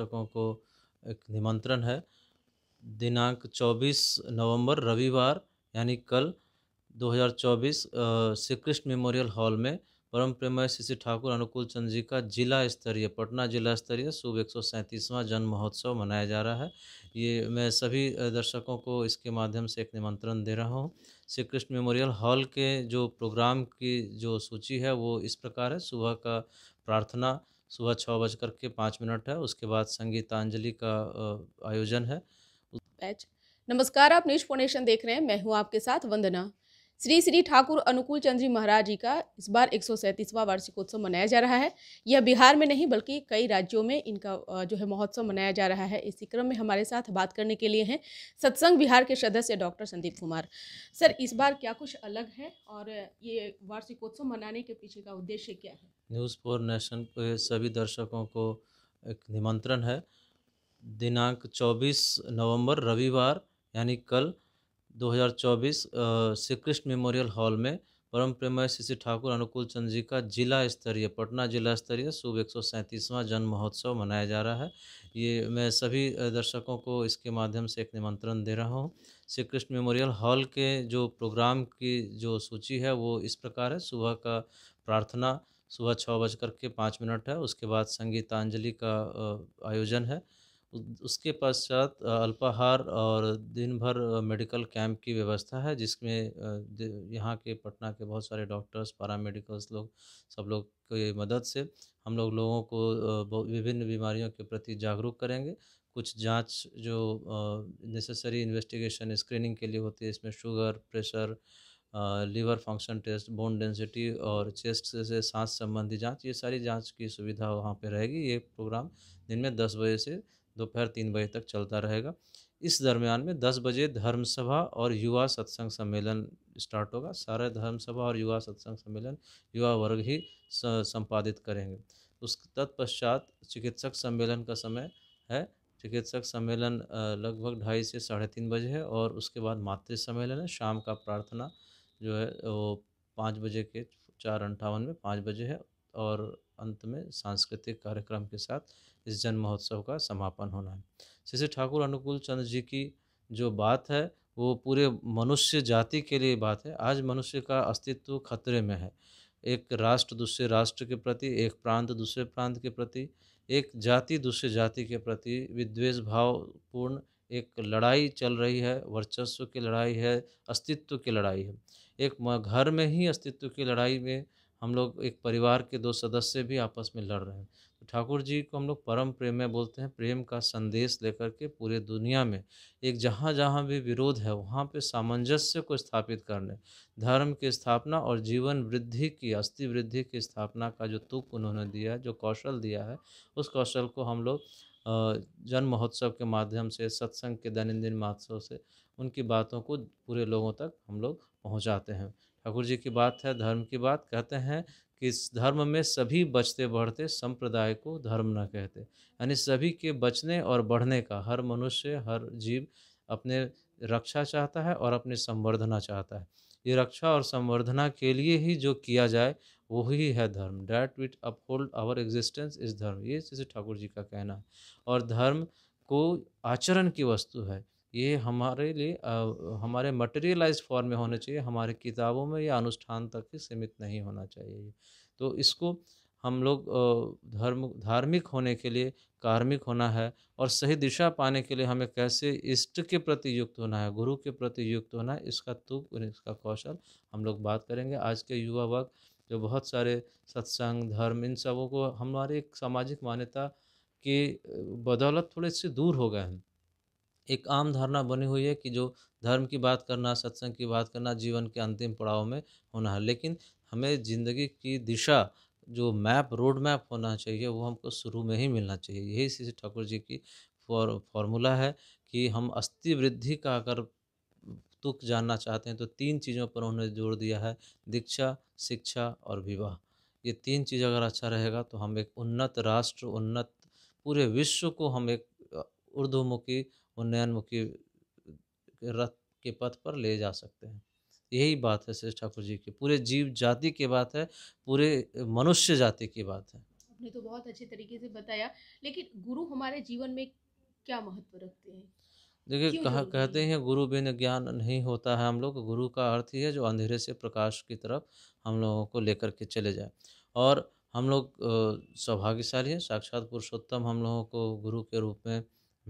दर्शकों को एक निमंत्रण है दिनांक 24 नवंबर रविवार यानी कल 2024 श्री कृष्ण मेमोरियल हॉल में परम प्रेमय श्री ठाकुर अनुकूल चंद जी का जिला स्तरीय पटना जिला स्तरीय शुभ एक सौ जन्म महोत्सव मनाया जा रहा है ये मैं सभी दर्शकों को इसके माध्यम से एक निमंत्रण दे रहा हूँ श्री कृष्ण मेमोरियल हॉल के जो प्रोग्राम की जो सूची है वो इस प्रकार है सुबह का प्रार्थना सुबह छः बज करके के पाँच मिनट है उसके बाद संगीतांजलि का आयोजन है नमस्कार आप न्यूज फोनेशन देख रहे हैं मैं हूँ आपके साथ वंदना श्री श्री ठाकुर अनुकूल चंद्र जी महाराज जी का इस बार एक सौ वार्षिकोत्सव मनाया जा रहा है यह बिहार में नहीं बल्कि कई राज्यों में इनका जो है महोत्सव मनाया जा रहा है इसी क्रम में हमारे साथ बात करने के लिए हैं सत्संग बिहार के सदस्य डॉक्टर संदीप कुमार सर इस बार क्या कुछ अलग है और ये वार्षिकोत्सव मनाने के पीछे का उद्देश्य क्या है न्यूज़ फोर नेशन के सभी दर्शकों को एक निमंत्रण है दिनांक चौबीस नवम्बर रविवार यानी कल 2024 श्री कृष्ण मेमोरियल हॉल में परम प्रेमय श्री ठाकुर अनुकूल चंद जी का जिला स्तरीय पटना जिला स्तरीय शुभ एक सौ जन्म महोत्सव मनाया जा रहा है ये मैं सभी दर्शकों को इसके माध्यम से एक निमंत्रण दे रहा हूँ श्री कृष्ण मेमोरियल हॉल के जो प्रोग्राम की जो सूची है वो इस प्रकार है सुबह का प्रार्थना सुबह छः बज कर के पाँच मिनट है उसके बाद संगीतांजलि का आयोजन है उसके पश्चात अल्पाहार और दिन भर मेडिकल कैंप की व्यवस्था है जिसमें यहाँ के पटना के बहुत सारे डॉक्टर्स पारा मेडिकल्स लोग सब लोग की मदद से हम लोग लोगों को विभिन्न बीमारियों के प्रति जागरूक करेंगे कुछ जांच जो नेसेसरी इन्वेस्टिगेशन स्क्रीनिंग के लिए होती है इसमें sugar pressure liver function test bone density और चेस्ट से सांस संबंधी जांच ये सारी जांच की सुविधा वहाँ पे रहेगी ये प्रोग्राम दिन में दस बजे से दोपहर तीन बजे तक चलता रहेगा इस दरमियान में दस बजे धर्म सभा और युवा सत्संग सम्मेलन स्टार्ट होगा सारे धर्म सभा और युवा सत्संग सम्मेलन युवा वर्ग ही संपादित करेंगे उस तत्पश्चात चिकित्सक सम्मेलन का समय है चिकित्सक सम्मेलन लगभग ढाई से साढ़े तीन बजे है और उसके बाद मातृ सम्मेलन है शाम का प्रार्थना जो है वो पाँच बजे के चार अंठावन में पाँच बजे है और अंत में सांस्कृतिक कार्यक्रम के साथ इस जन्म महोत्सव का समापन होना है श्री ठाकुर अनुकूल चंद्र जी की जो बात है वो पूरे मनुष्य जाति के लिए बात है आज मनुष्य का अस्तित्व खतरे में है एक राष्ट्र दूसरे राष्ट्र के प्रति एक प्रांत दूसरे प्रांत के प्रति एक जाति दूसरे जाति के प्रति विद्वेष भावपूर्ण एक लड़ाई चल रही है वर्चस्व की लड़ाई है अस्तित्व की लड़ाई है एक घर में ही अस्तित्व की लड़ाई में हम लोग एक परिवार के दो सदस्य भी आपस में लड़ रहे हैं तो ठाकुर जी को हम लोग परम प्रेम में बोलते हैं प्रेम का संदेश लेकर के पूरे दुनिया में एक जहाँ जहाँ भी विरोध है वहाँ पे सामंजस्य को स्थापित करने धर्म की स्थापना और जीवन वृद्धि की अस्थि वृद्धि की स्थापना का जो तुक उन्होंने दिया है जो कौशल दिया है उस कौशल को हम लोग जन्म महोत्सव के माध्यम से सत्संग के दैनंदिन महोत्सव से उनकी बातों को पूरे लोगों तक हम लोग पहुँचाते हैं ठाकुर जी की बात है धर्म की बात कहते हैं कि इस धर्म में सभी बचते बढ़ते संप्रदाय को धर्म न कहते यानी सभी के बचने और बढ़ने का हर मनुष्य हर जीव अपने रक्षा चाहता है और अपने संवर्धना चाहता है ये रक्षा और संवर्धना के लिए ही जो किया जाए वो ही है dharma that which uphold our existence is dharma ये जैसे ठाकुर जी का कहना है और धर्म को आचरण की वस्तु है ये हमारे लिए आ, हमारे मटेरियलाइज फॉर्म में होने चाहिए हमारे किताबों में या अनुष्ठान तक ही सीमित नहीं होना चाहिए तो इसको हम लोग धर्म धार्मिक होने के लिए कार्मिक होना है और सही दिशा पाने के लिए हमें कैसे इष्ट के प्रति युक्त होना है गुरु के प्रति युक्त होना है इसका तुक और इसका कौशल हम लोग बात करेंगे आज के युवा वर्ग जो बहुत सारे सत्संग धर्म इन सबों को हमारे एक सामाजिक मान्यता की बदौलत थोड़े से दूर हो गए हैं एक आम धारणा बनी हुई है कि जो धर्म की बात करना सत्संग की बात करना जीवन के अंतिम पड़ाव में होना है लेकिन हमें ज़िंदगी की दिशा जो मैप रोड मैप होना चाहिए वो हमको शुरू में ही मिलना चाहिए यही श्री ठाकुर जी की फॉर फॉर्मूला है कि हम अस्थि वृद्धि का अगर तुक जानना चाहते हैं तो तीन चीज़ों पर उन्होंने जोर दिया है दीक्षा शिक्षा और विवाह ये तीन चीज़ अगर अच्छा रहेगा तो हम एक उन्नत राष्ट्र उन्नत पूरे विश्व को हम एक मुखी उन्नयनमुखी रथ के पथ पर ले जा सकते हैं यही बात है श्री ठाकुर जी की पूरे जीव जाति की बात है पूरे मनुष्य जाति की बात है आपने तो बहुत अच्छे तरीके से बताया लेकिन गुरु हमारे जीवन में क्या महत्व रखते हैं देखिए कह, कहते हैं गुरु बिन ज्ञान नहीं होता है हम लोग गुरु का अर्थ ही है जो अंधेरे से प्रकाश की तरफ हम लोगों को लेकर के चले जाए और हम लोग सौभाग्यशाली हैं साक्षात पुरुषोत्तम हम लोगों को गुरु के रूप में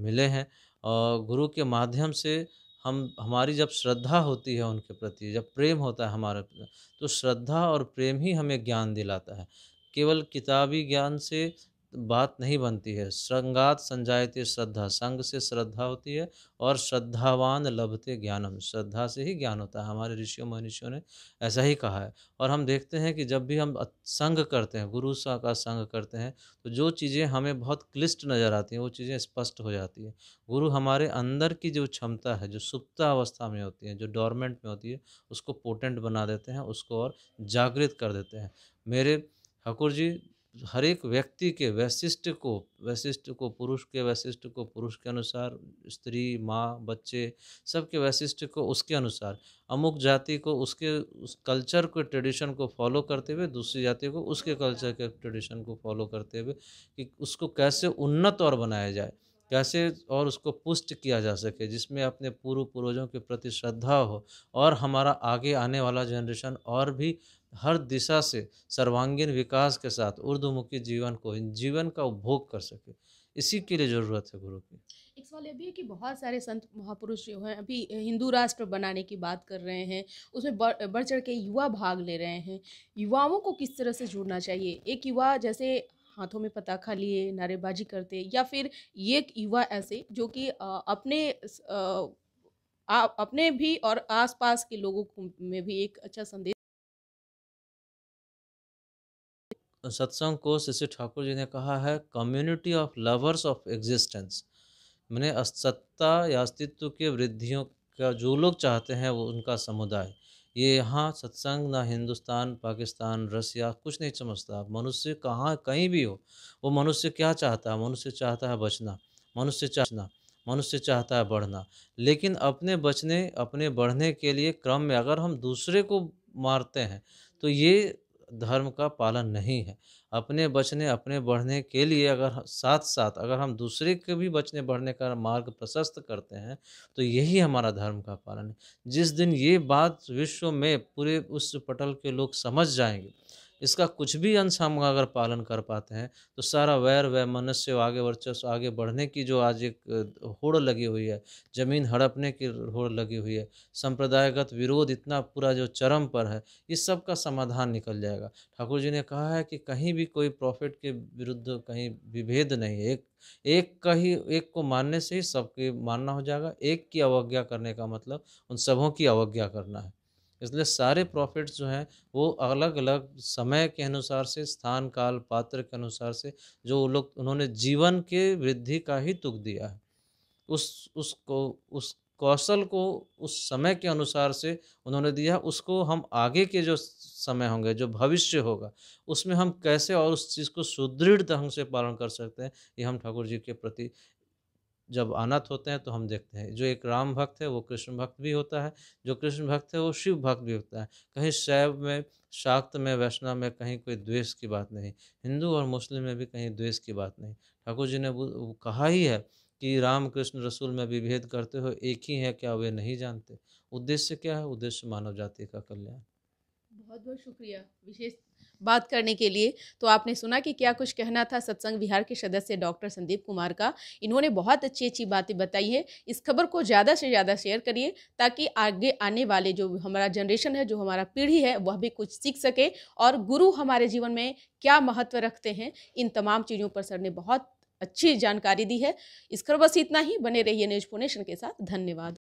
मिले हैं और गुरु के माध्यम से हम हमारी जब श्रद्धा होती है उनके प्रति जब प्रेम होता है हमारे तो श्रद्धा और प्रेम ही हमें ज्ञान दिलाता है केवल किताबी ज्ञान से बात नहीं बनती है संगात संजायती श्रद्धा संग से श्रद्धा होती है और श्रद्धावान लभते ज्ञानम श्रद्धा से ही ज्ञान होता है हमारे ऋषियों मनुष्यों ने ऐसा ही कहा है और हम देखते हैं कि जब भी हम संग करते हैं गुरु सा का संग करते हैं तो जो चीज़ें हमें बहुत क्लिष्ट नज़र आती हैं वो चीज़ें स्पष्ट हो जाती है गुरु हमारे अंदर की जो क्षमता है जो सुप्ता अवस्था में होती है जो डॉर्मेंट में होती है उसको पोटेंट बना देते हैं उसको और जागृत कर देते हैं मेरे ठाकुर जी हर एक व्यक्ति के वैशिष्ट को वैशिष्ट को पुरुष के वैशिष्ट को पुरुष के अनुसार स्त्री माँ बच्चे सबके वैशिष्ट को उसके अनुसार अमुक जाति को उसके उस कल्चर को ट्रेडिशन को फॉलो करते हुए दूसरी जाति को उसके कल्चर के ट्रेडिशन को फॉलो करते हुए कि उसको कैसे उन्नत और बनाया जाए कैसे और उसको पुष्ट किया जा सके जिसमें अपने पूर्व पूर्वजों के प्रति श्रद्धा हो और हमारा आगे आने वाला जनरेशन और भी हर दिशा से सर्वांगीण विकास के साथ उर्दूमुखी जीवन को जीवन का उपभोग कर सके इसी के लिए ज़रूरत है गुरु की एक सवाल ये भी है कि बहुत सारे संत महापुरुष जो हैं अभी हिंदू राष्ट्र बनाने की बात कर रहे हैं उसमें बढ़ चढ़ के युवा भाग ले रहे हैं युवाओं को किस तरह से जुड़ना चाहिए एक युवा जैसे हाथों में पताखा लिए नारेबाजी करते या फिर ये युवा ऐसे जो कि अपने आ, अपने भी और आसपास के लोगों में भी एक अच्छा संदेश सत्संग को शिशि ठाकुर जी ने कहा है community of lovers of existence मैंने सत्ता या अस्तित्व के वृद्धियों का जो लोग चाहते हैं वो उनका समुदाय ये यहाँ सत्संग ना हिंदुस्तान पाकिस्तान रसिया कुछ नहीं समझता मनुष्य कहाँ कहीं भी हो वो मनुष्य क्या चाहता है मनुष्य चाहता है बचना मनुष्य चाहना मनुष्य चाहता है बढ़ना लेकिन अपने बचने अपने बढ़ने के लिए क्रम में अगर हम दूसरे को मारते हैं तो ये धर्म का पालन नहीं है अपने बचने अपने बढ़ने के लिए अगर साथ साथ अगर हम दूसरे के भी बचने बढ़ने का मार्ग प्रशस्त करते हैं तो यही हमारा धर्म का पालन है जिस दिन ये बात विश्व में पूरे उस पटल के लोग समझ जाएंगे इसका कुछ भी अंश हम अगर पालन कर पाते हैं तो सारा वैर वह मनुष्य आगे वर्चस्व आगे बढ़ने की जो आज एक होड़ लगी हुई है जमीन हड़पने की होड़ लगी हुई है संप्रदायगत विरोध इतना पूरा जो चरम पर है इस सब का समाधान निकल जाएगा ठाकुर जी ने कहा है कि कहीं भी कोई प्रॉफिट के विरुद्ध कहीं विभेद नहीं है एक एक का ही एक को मानने से ही सबके मानना हो जाएगा एक की अवज्ञा करने का मतलब उन सबों की अवज्ञा करना है इसलिए सारे प्रॉफिट्स जो हैं वो अलग अलग समय के अनुसार से स्थान काल पात्र के अनुसार से जो वो लोग उन्होंने जीवन के वृद्धि का ही तुक दिया है उस उसको उस कौशल को उस समय के अनुसार से उन्होंने दिया उसको हम आगे के जो समय होंगे जो भविष्य होगा उसमें हम कैसे और उस चीज़ को सुदृढ़ ढंग से पालन कर सकते हैं ये हम ठाकुर जी के प्रति जब आनत होते हैं तो हम देखते हैं जो एक राम भक्त है वो कृष्ण भक्त भी होता है जो कृष्ण भक्त है वो शिव भक्त भी होता है कहीं शैव में शाक्त में वैष्णव में कहीं कोई द्वेष की बात नहीं हिंदू और मुस्लिम में भी कहीं द्वेष की बात नहीं ठाकुर जी ने कहा ही है कि राम कृष्ण रसूल में विभेद करते हो एक ही है क्या वे नहीं जानते उद्देश्य क्या है उद्देश्य मानव जाति का कल्याण बहुत बहुत शुक्रिया विशेष बात करने के लिए तो आपने सुना कि क्या कुछ कहना था सत्संग विहार के सदस्य डॉक्टर संदीप कुमार का इन्होंने बहुत अच्छी अच्छी बातें बताई है इस खबर को ज़्यादा से ज़्यादा शेयर करिए ताकि आगे आने वाले जो हमारा जनरेशन है जो हमारा पीढ़ी है वह भी कुछ सीख सके और गुरु हमारे जीवन में क्या महत्व रखते हैं इन तमाम चीज़ों पर सर ने बहुत अच्छी जानकारी दी है इस खबर बस इतना ही बने रहिए न्यूज फोनेशन के साथ धन्यवाद